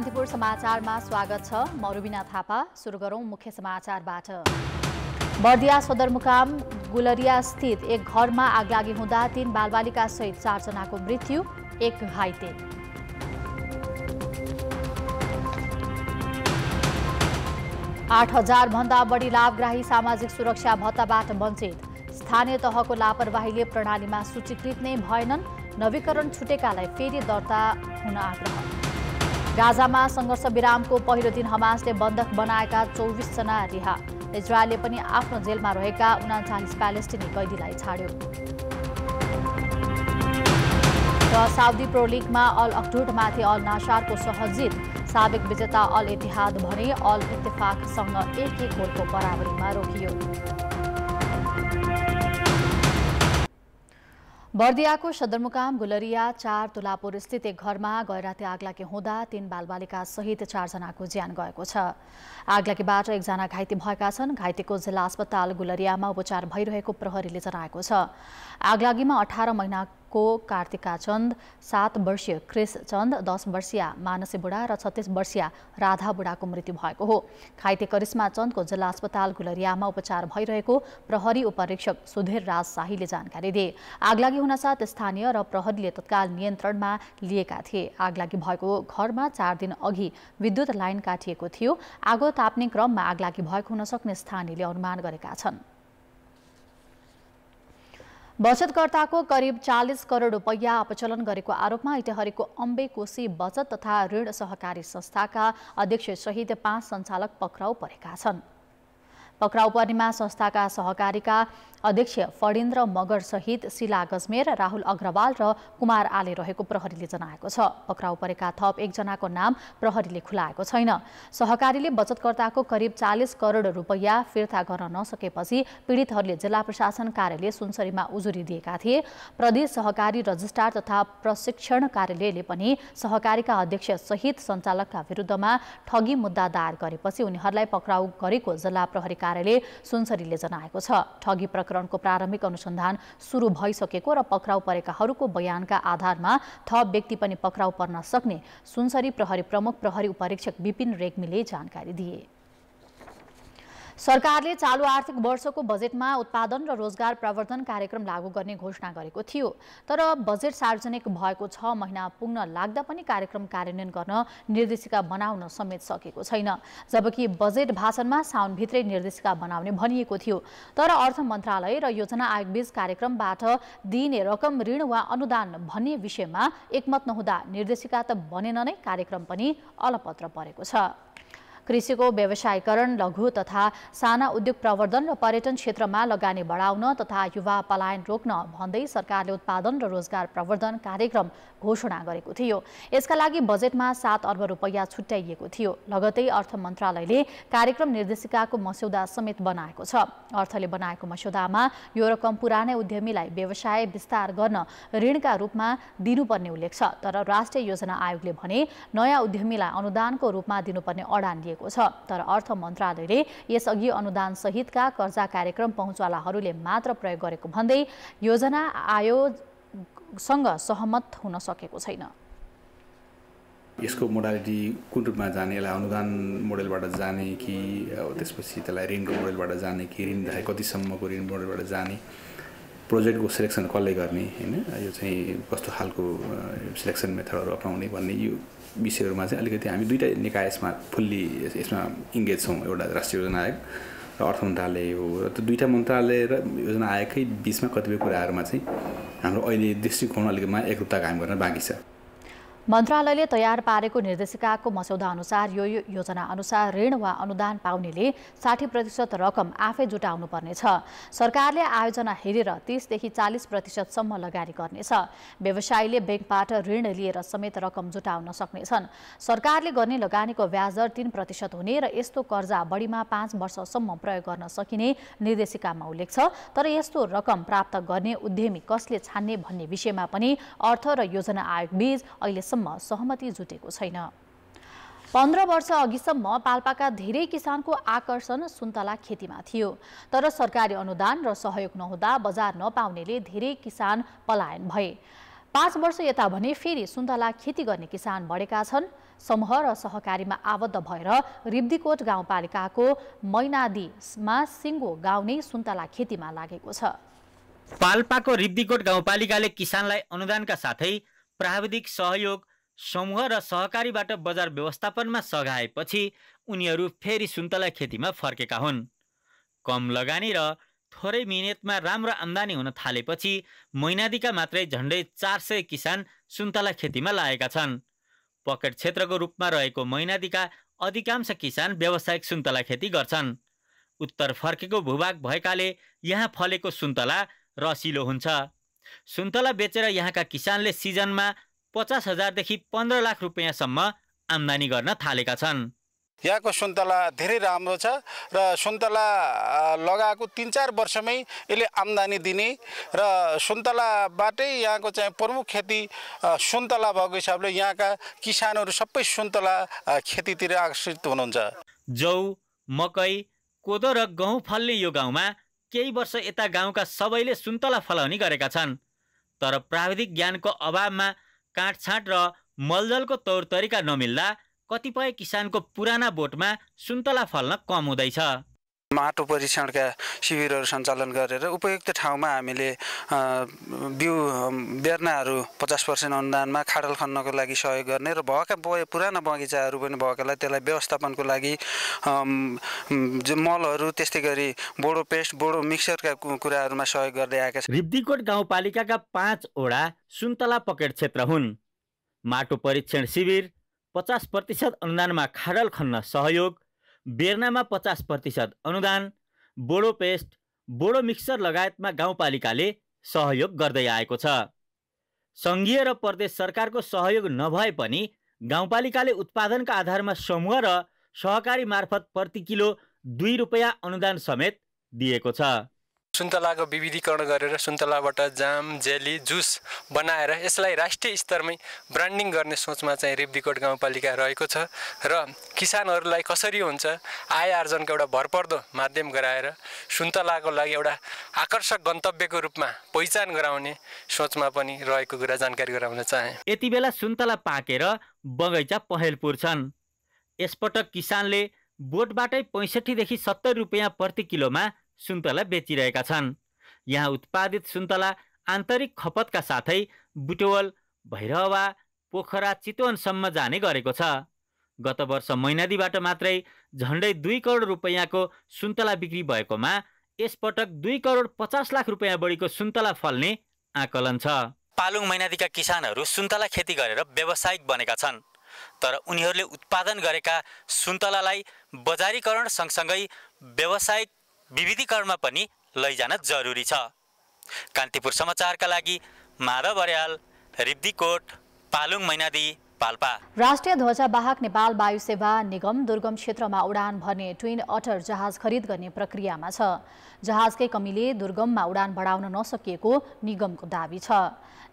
कान्तिपुर समाचारमा स्वागत छ म रुबिना थापा सुरु गरौँ मुख्य समाचारबाट बर्दिया सदरमुकाम गुलरिया स्थित एक घरमा आग लागि हुँदा तीन बालबालिका सहित चारजनाको मृत्यु एक घाइते आठ भन्दा बढी लाभग्राही सामाजिक सुरक्षा भत्ताबाट वञ्चित स्थानीय तहको लापरवाहीले प्रणालीमा सूचीकृत नै भएनन् नवीकरण छुटेकालाई फेरि दर्ता हुन आग्रह गाजामा सङ्घर्ष विरामको पहिलो दिन हमासले बन्धक बनाएका चौबिसजना रिहा इजरायलले पनि आफ्नो जेलमा रहेका उनाचालिस प्यालेस्टिनी कैदीलाई छाड्यो र साउदी प्रो लिगमा अल अक्टुटमाथि अल नासारको सहजित साबिक विजेता अल इतिहाद भने अल इत्तेफाकसँग एक एक गोलको बराबरीमा रोकियो बर्दियाको सदरमुकाम गुलरिया चार तुलापुर स्थित एक घरमा गैराती आगलागी हुँदा तीन बालबालिका सहित चारजनाको ज्यान गएको छ आगलागीबाट एकजना घाइते भएका छन् घाइतेको जिल्ला अस्पताल गुलरियामा उपचार भइरहेको प्रहरीले जनाएको छ आगलागीमा अठार महिना को कार्तिका चन्द सात वर्षीय क्रिस चन्द दस वर्षीय मानसी बुढा र छत्तिस वर्षीय राधा बुढाको मृत्यु भएको हो खाइते करिश्मा चन्दको जिल्ला अस्पताल गुलरियामा उपचार भइरहेको प्रहरी उपरीक्षक सुधीर राज शाहीले जानकारी दिए आगलागी हुनसाथ स्थानीय र प्रहरीले तत्काल नियन्त्रणमा लिएका थिए आगलागी भएको घरमा चार दिन अघि विद्युत लाइन काटिएको थियो आगो ताप्ने क्रममा आगलागी भएको हुन सक्ने स्थानीयले अनुमान गरेका छन् बचतकर्ताको करिब चालिस करोड रुपैयाँ अपचलन गरेको आरोपमा इटहरीको अम्बेकोशी बचत तथा ऋण सहकारी संस्थाका अध्यक्षसहित पाँच सञ्चालक पक्राउ परेका छन् पक्राउ पर्नेमा संस्थाका सहकारीका अध्यक्ष फडेन्द्र सहित शिला गजमेर राहुल अग्रवाल र कुमार आले रहेको प्रहरीले जनाएको छ पक्राउ परेका थप एकजनाको नाम प्रहरीले खुलाएको छैन सहकारीले बचतकर्ताको करिब चालिस करोड रुपैयाँ फिर्ता गर्न नसकेपछि पीडितहरूले जिल्ला प्रशासन कार्यालय सुनसरीमा उजुरी दिएका थिए प्रदेश सहकारी रजिस्ट्रार तथा प्रशिक्षण कार्यालयले पनि सहकारीका अध्यक्ष सहित सञ्चालकका विरुद्धमा ठगी मुद्दा दायर गरेपछि उनीहरूलाई पक्राउ गरेको जिल्ला प्रहरीका कार्यालय सुनसरीले जनाएको छ ठगी प्रकरणको प्रारम्भिक अनुसन्धान सुरु भइसकेको र पक्राउ परेकाहरूको बयानका आधारमा थप व्यक्ति पनि पक्राउ पर्न सक्ने सुनसरी प्रहरी प्रमुख प्रहरी उपरीक्षक विपिन रेग्मीले जानकारी दिए सरकारले चालु आर्थिक वर्षको बजेटमा उत्पादन र रोजगार प्रवर्धन कार्यक्रम लागू गर्ने घोषणा गरेको थियो तर बजेट सार्वजनिक भएको छ महिना पुग्न लाग्दा पनि कार्यक्रम कार्यान्वयन गर्न निर्देशिका बनाउन समेत सकेको छैन जबकि बजेट भाषणमा साउनभित्रै निर्देशिका बनाउने भनिएको थियो तर अर्थ मन्त्रालय र योजना आयोगबीच कार्यक्रमबाट दिइने रकम ऋण वा अनुदान भन्ने विषयमा एकमत नहुँदा निर्देशिका त बनेन नै कार्यक्रम पनि अलपत्र परेको छ कृषिको व्यवसायीकरण लघु तथा साना उद्योग प्रवर्धन र पर्यटन क्षेत्रमा लगानी बढाउन तथा युवा पलायन रोक्न भन्दै सरकारले उत्पादन र रोजगार प्रवर्धन कार्यक्रम घोषणा गरेको थियो यसका लागि बजेटमा सात अर्ब रुपैयाँ छुट्याइएको थियो लगतै अर्थ मन्त्रालयले कार्यक्रम निर्देशिकाको मस्यौदा समेत बनाएको छ अर्थले बनाएको मस्यौदामा यो रकम पुरानै उद्यमीलाई व्यवसाय विस्तार गर्न ऋणका रूपमा दिनुपर्ने उल्लेख छ तर राष्ट्रिय योजना आयोगले भने नयाँ उद्यमीलाई अनुदानको रूपमा दिनुपर्ने अडान गरिएको छ तर अर्थ मन्त्रालयले यसअघि सहितका कर्जा कार्यक्रम पहुँचवालाहरूले मात्र प्रयोग गरेको भन्दै योजना आयोगसँग सहमत हुन सकेको छैन यसको मोडालिटी कुन रूपमा जाने यसलाई अनुदान मोडेलबाट जाने कि त्यसपछि त्यसलाई ऋणको मोडेलबाट जाने कि ऋण कतिसम्मको ऋण मोडेलबाट जाने प्रोजेक्टको सेलेक्सन कसले गर्ने होइन यो चाहिँ कस्तो खालको सेलेक्सन मेथडहरू अप्नाउने भन्ने यो विषयहरूमा चाहिँ अलिकति हामी दुइटै निकाय यसमा फुल्ली यसमा इङ्गेज छौँ एउटा राष्ट्रिय योजना आयोग र अर्थ मन्त्रालय हो र त्यो दुईवटा मन्त्रालय र योजना आयोगकै बिचमा कतिपय कुराहरूमा चाहिँ हाम्रो अहिले दृष्टिकोण अलिकतिमा एकरूपता काम गर्न बाँकी छ मन्त्रालयले तयार पारेको निर्देशिकाको मस्यौदा अनुसार यो योजना अनुसार ऋण वा अनुदान पाउनेले साठी प्रतिशत रकम आफै जुटाउनु पर्नेछ सरकारले आयोजना हेरेर तीसदेखि चालिस प्रतिशतसम्म लगानी गर्नेछ व्यवसायीले ब्याङ्कबाट ऋण लिएर समेत रकम जुटाउन सक्नेछन् सरकारले गर्ने लगानीको ब्याज दर तीन प्रतिशत हुने र यस्तो कर्जा बढीमा पाँच वर्षसम्म प्रयोग गर्न सकिने निर्देशिकामा उल्लेख छ तर यस्तो रकम प्राप्त गर्ने उद्यमी कसले छान्ने भन्ने विषयमा पनि अर्थ र योजना आयोगबीच अहिलेसम्म अहिलेसम्म सहमति जुटेको छैन पन्ध्र वर्ष अघिसम्म पाल्पाका धेरै किसानको आकर्षण सुन्तला खेतीमा थियो तर सरकारी अनुदान र सहयोग नहुँदा बजार नपाउनेले धेरै किसान पलायन भए पाँच वर्ष यता भने फेरि सुन्तला खेती गर्ने किसान बढेका छन् समूह र सहकारीमा आबद्ध भएर रिब्दीकोट गाउँपालिकाको मैनादीमा सिङ्गो गाउँ नै सुन्तला खेतीमा लागेको छ पाल्पाको रिब्दीकोट गाउँपालिकाले किसानलाई अनुदानका साथै प्राविधिक सहयोग समूह र सहकारीबाट बजार व्यवस्थापनमा सघाएपछि उनीहरू फेरि सुन्तला खेतीमा फर्केका हुन् कम लगानी र थोरै मिहिनेतमा राम्रो आम्दानी हुन थालेपछि मैनादीका मात्रै झन्डै चार सय किसान सुन्तला खेतीमा लागेका छन् पकेट क्षेत्रको रूपमा रहेको मैनादीका अधिकांश किसान व्यावसायिक सुन्तला खेती गर्छन् उत्तर फर्केको भूभाग भएकाले यहाँ फलेको सुन्तला रसिलो हुन्छ सुन्तला बेचेर यहाँका किसानले सिजनमा पचास हजारदेखि पन्ध्र लाख रुपियाँसम्म आम्दानी गर्न थालेका छन् यहाँको सुन्तला धेरै राम्रो छ र सुन्तला लगाएको तिन चार वर्षमै यसले आम्दानी दिने र सुन्तलाबाटै यहाँको चाहिँ प्रमुख खेती सुन्तला भएको हिसाबले यहाँका किसानहरू सबै सुन्तला खेतीतिर आकर्षित हुनुहुन्छ जौ मकै कोदो र गहुँ फल्ने यो गाउँमा केही वर्ष यता गाउँका सबैले सुन्तला फलाउने गरेका छन् तर प्राविधिक ज्ञानको अभावमा काँटछाँट र मलजलको तौर तरिका नमिल्दा कतिपय किसानको पुराना बोटमा सुन्तला फल्न कम हुँदैछ माटो परीक्षणका शिविरहरू सञ्चालन गरेर उपयुक्त ठाउँमा हामीले बिउ बेर्नाहरू पचास पर्सेन्ट अनुदानमा खाडल खन्नको लागि सहयोग गर्ने र भएका पुराना बगैँचाहरू पनि भएकालाई त्यसलाई व्यवस्थापनको लागि मलहरू त्यस्तै गरी बोडो पेस्ट बोडो मिक्सरका कुराहरूमा सहयोग गर्दै आएका छन् रिब्दीकोट गाउँपालिकाका पाँचवटा सुन्तला पकेट क्षेत्र हुन् माटो परीक्षण शिविर पचास प्रतिशत अनुदानमा खाडल खन्न सहयोग बेर्नामा पचास प्रतिशत अनुदान बोडो पेस्ट बोडो मिक्सर लगायतमा गाउँपालिकाले सहयोग गर्दै आएको छ सङ्घीय र प्रदेश सरकारको सहयोग नभए पनि गाउँपालिकाले उत्पादनका आधारमा समूह र सहकारी मार्फत प्रति किलो दुई रुपियाँ अनुदान समेत दिएको छ सुन्तलाको विविधीकरण गरेर सुन्तलाबाट जाम जेली जुस बनाएर यसलाई राष्ट्रिय स्तरमै ब्रान्डिङ गर्ने सोचमा चाहिँ रेब्दीकोट गाउँपालिका रहेको छ र किसानहरूलाई कसरी हुन्छ आय आर्जनको एउटा भरपर्दो माध्यम गराएर सुन्तलाको लागि एउटा आकर्षक गन्तव्यको रूपमा पहिचान गराउने सोचमा पनि रहेको कुरा जानकारी गराउन चाहे यति बेला सुन्तला पाकेर बगैँचा पहेल पुर्छन् यसपटक किसानले बोटबाटै पैँसठीदेखि सत्तर रुपियाँ प्रति किलोमा सुन्तला बेचिरहेका छन् यहाँ उत्पादित सुन्तला आन्तरिक खपतका साथै बुटवल भैरवा पोखरा चितवनसम्म जाने गरेको छ गत वर्ष मैनादीबाट मात्रै झन्डै दुई करोड रुपियाँको सुन्तला बिक्री भएकोमा यसपटक दुई करोड पचास लाख रुपियाँ बढीको सुन्तला फल्ने आकलन छ पालुङ मैनादीका किसानहरू सुन्तला खेती गरेर व्यावसायिक बनेका छन् तर उनीहरूले उत्पादन गरेका सुन्तलालाई बजारीकरण सँगसँगै व्यावसायिक विविधीकरणमा पनि लैजान जरुरी छ कान्तिपुर समाचारका लागि माधव अर्याल रिब्दीकोट पालुङ मैनादी पाल्पा राष्ट्रिय ध्वजावाहक नेपाल वायु सेवा निगम दुर्गम क्षेत्रमा उडान भर्ने ट्विन अटर जहाज खरिद गर्ने प्रक्रियामा छ जहाजकै कमीले दुर्गममा उडान बढाउन नसकिएको निगमको दावी छ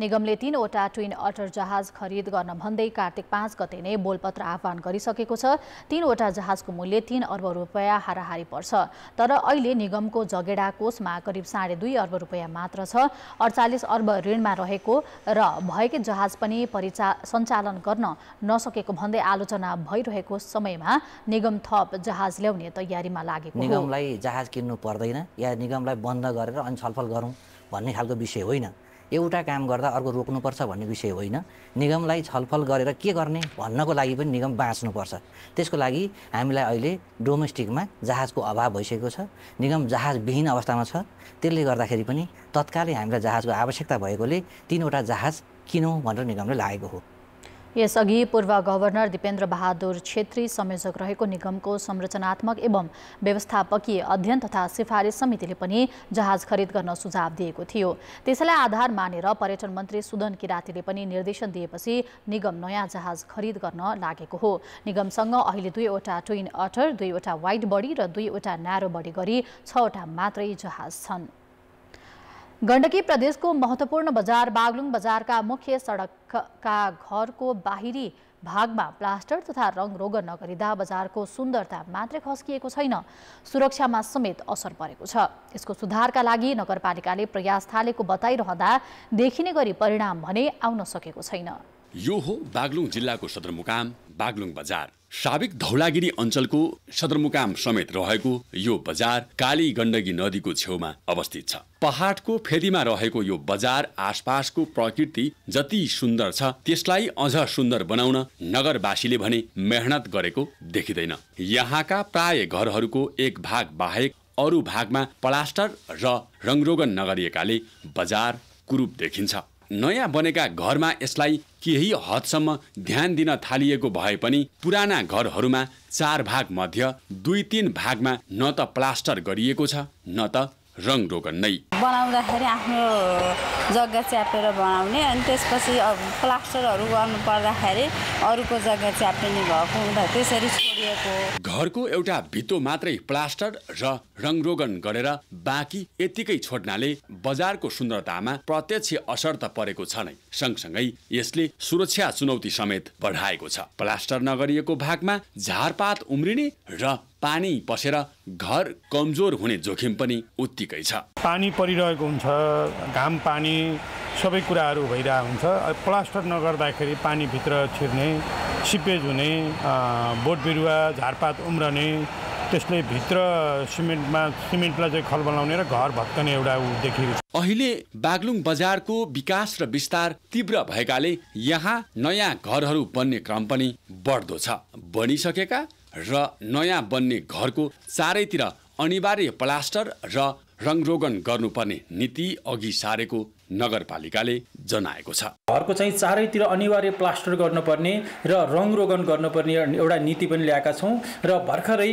निगमले तीनवटा ट्विन अटर जहाज खरिद गर्न भन्दै कार्तिक पाँच गते नै बोलपत्र आह्वान गरिसकेको छ तीनवटा जहाजको मूल्य तीन अर्ब रुपियाँ हाराहारी पर्छ तर अहिले निगमको जगेडा कोषमा करिब साढे दुई अर्ब रुपियाँ मात्र छ अडचालिस अर्ब ऋणमा रहेको र भएकै जहाज पनि परिचा सञ्चालन गर्न नसकेको भन्दै आलोचना भइरहेको समयमा निगम थप जहाज ल्याउने तयारीमा लागेको निगमलाई जहाज किन्नु पर्दैन या निगमलाई बन्द गरेर अनि छलफल गरौँ भन्ने खालको विषय होइन एउटा काम गर्दा अर्को रोक्नुपर्छ भन्ने विषय होइन निगमलाई छलफल गरेर के गर्ने भन्नको लागि पनि निगम बाँच्नुपर्छ त्यसको लागि हामीलाई अहिले डोमेस्टिकमा जहाजको अभाव भइसकेको छ निगम जहाजविहीन अवस्थामा छ त्यसले गर्दाखेरि पनि तत्कालै हामीलाई जहाजको आवश्यकता भएकोले तिनवटा जहाज किनौँ भनेर निगमले लागेको हो यसअघि पूर्व गभर्नर दिपेन्द्र बहादुर छेत्री संयोजक रहेको निगमको संरचनात्मक एवं व्यवस्थापकीय अध्ययन तथा सिफारिस समितिले पनि जहाज खरिद गर्न सुझाव दिएको थियो त्यसैलाई आधार मानेर पर्यटन मन्त्री सुदन किरातीले पनि निर्देशन दिएपछि निगम नयाँ जहाज खरिद गर्न लागेको हो निगमसँग अहिले दुईवटा ट्विन अटर दुईवटा वाइट बडी र दुईवटा न्यारो बडी गरी छवटा मात्रै जहाज छन् गण्डकी प्रदेशको महत्वपूर्ण बजार बागलुङ बजारका मुख्य सडकका घरको बाहिरी भागमा प्लास्टर तथा रङ रोगन नगरिँदा बजारको सुन्दरता मात्रै खस्किएको छैन सुरक्षामा समेत असर परेको छ यसको सुधारका लागि नगरपालिकाले प्रयास थालेको बताइरहँदा देखिने गरी परिणाम भने आउन सकेको छैन यो हो बागलुङ जिल्लाको सदरमुकाम बागलुङ बजार साबिक धौलागिरी अञ्चलको सदरमुकाम समेत रहेको यो बजार काली गण्डकी नदीको छेउमा अवस्थित छ पहाडको फेदीमा रहेको यो बजार आसपासको प्रकृति जति सुन्दर छ त्यसलाई अझ सुन्दर बनाउन नगरवासीले भने मेहनत गरेको देखिँदैन यहाँका प्राय घरहरूको एक भाग बाहेक अरू भागमा प्लास्टर र रङरोगन नगरिएकाले बजार कुरूप देखिन्छ नयाँ बनेका घरमा यसलाई केही हदसम्म ध्यान दिन थालिएको भए पनि पुराना घरहरूमा चार भाग मध्य दुई तिन भागमा न त प्लास्टर गरिएको छ न त रङ रोगन नै बनाउँदाखेरि आफ्नो जग्गा च्यापेर बनाउने अनि त्यसपछि प्लास्टरहरू गर्नु पर्दाखेरि अरूको जग्गा च्यापिने भएको हुँदा त्यसरी छोडिएको घरको एउटा भित्तो मात्रै प्लास्टर र रङरोगन गरेर बाँकी यत्तिकै छोड्नाले बजारको सुन्दरतामा प्रत्यक्ष असर त परेको छ नै सँगसँगै यसले सुरक्षा चुनौती समेत बढाएको छ प्लास्टर नगरिएको भागमा झारपात उम्रिने र पानी पसेर घर कमजोर हुने जोखिम पनि उत्तिकै छ पानी परिरहेको हुन्छ घाम पानी सबै कुराहरू भइरहेको हुन्छ प्लास्टर नगर्दाखेरि पानीभित्र छिर्ने सिपेज हुने बोट बिरुवा झारपात उम्रने त्यसले भित्र सिमेन्टमा सिमेन्टलाई चाहिँ खल बनाउने र घर भत्कने एउटा ऊ देखिएको छ अहिले बागलुङ बजारको विकास र विस्तार तीव्र भएकाले यहाँ नयाँ घरहरू बन्ने क्रम पनि बढ्दो छ बनिसकेका र नयाँ बन्ने घरको चारैतिर अनिवार्य प्लास्टर र रङरोगन गर्नुपर्ने नीति अघि सारेको नगरपालिकाले जनाएको छ घरको चाहिँ चारैतिर अनिवार्य प्लास्टर गर्नुपर्ने र रङरोगन गर्नुपर्ने एउटा नीति पनि ल्याएका छौँ र भर्खरै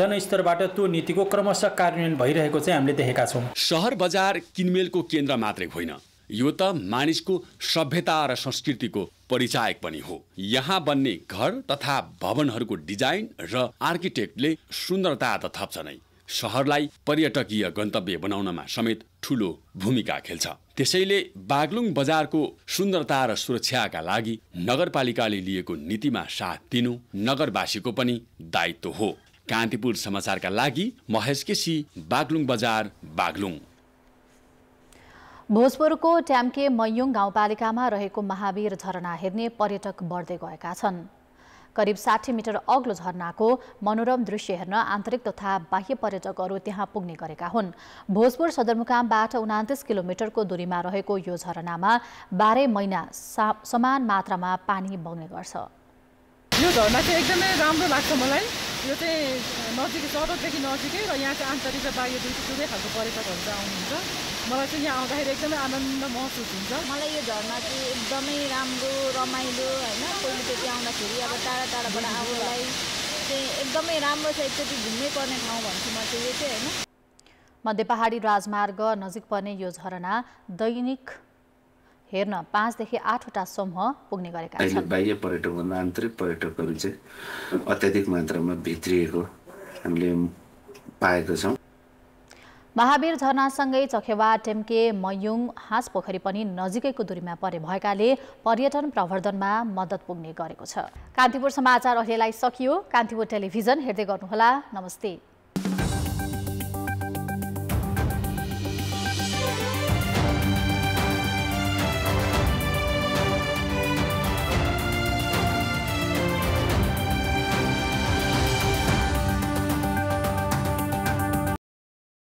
जनस्तरबाट त्यो नीतिको क्रमशः कार्यान्वयन भइरहेको चाहिँ हामीले देखेका छौँ सहर बजार किनमेलको केन्द्र मात्रै होइन यो त मानिसको सभ्यता र संस्कृतिको परिचायक पनि हो यहाँ बन्ने घर तथा भवनहरूको डिजाइन र आर्किटेक्टले सुन्दरता त थप्छ नै सहरलाई पर्यटकीय गन्तव्य बनाउनमा समेत ठूलो भूमिका खेल्छ त्यसैले बागलुङ बजारको सुन्दरता र सुरक्षाका लागि नगरपालिकाले लिएको नीतिमा साथ दिनु नगरवासीको पनि दायित्व हो कान्तिपुर समाचारका लागि महेश केसी बागलुङ बजार बागलुङ भोजपुरको ट्याम्के मयुङ गाउँपालिकामा रहेको महावीर झरना हेर्ने पर्यटक बढ्दै गएका छन् करिब साठी मिटर अग्लो झरनाको मनोरम दृश्य हेर्न आन्तरिक तथा बाह्य पर्यटकहरू त्यहाँ पुग्ने गरेका हुन् भोजपुर सदरमुकामबाट उनातिस किलोमिटरको दूरीमा रहेको यो झरनामा बाह्रै महिना समान मात्रामा पानी बग्ने गर्छ यो झरना चाहिँ एकदमै राम्रो लाग्छ मलाई यो चाहिँ नजिकै सदरदेखि नजिकै र यहाँको आन्तरिक र बाह्य दुई दुवै खालको पर्यटकहरू चाहिँ आउनुहुन्छ मलाई चाहिँ यहाँ आउँदाखेरि एकदमै आनन्द महसुस हुन्छ मलाई यो झर्ना चाहिँ एकदमै राम्रो रमाइलो होइन पहिलोचोटि आउँदाखेरि अब टाढा टाढाबाट आउनुलाई चाहिँ एकदमै राम्रो छ एकचोटि घुम्नै पर्ने ठाउँ भन्छु म चाहिँ यो चाहिँ होइन मध्य पहाडी राजमार्ग नजिक पर्ने यो झरना दैनिक हेर्न पाँचदेखि आठवटा समूह पुग्ने गरेका छन् बाह्य पर्यटकभन्दा आन्तरिक पर्यटकहरू चाहिँ अत्याधिक मात्रामा भित्रिएको हामीले पाएका छौँ महावीर झरनासँगै चखेवा टेम्के मयुङ हाँस पोखरी पनि नजिकैको दूरीमा परे भएकाले पर्यटन प्रवर्धनमा मद्दत पुग्ने गरेको छ कान्तिपुर समाचार अहिलेलाई सकियो कान्तिपुर टेलिभिजन हेर्दै गर्नुहोला नमस्ते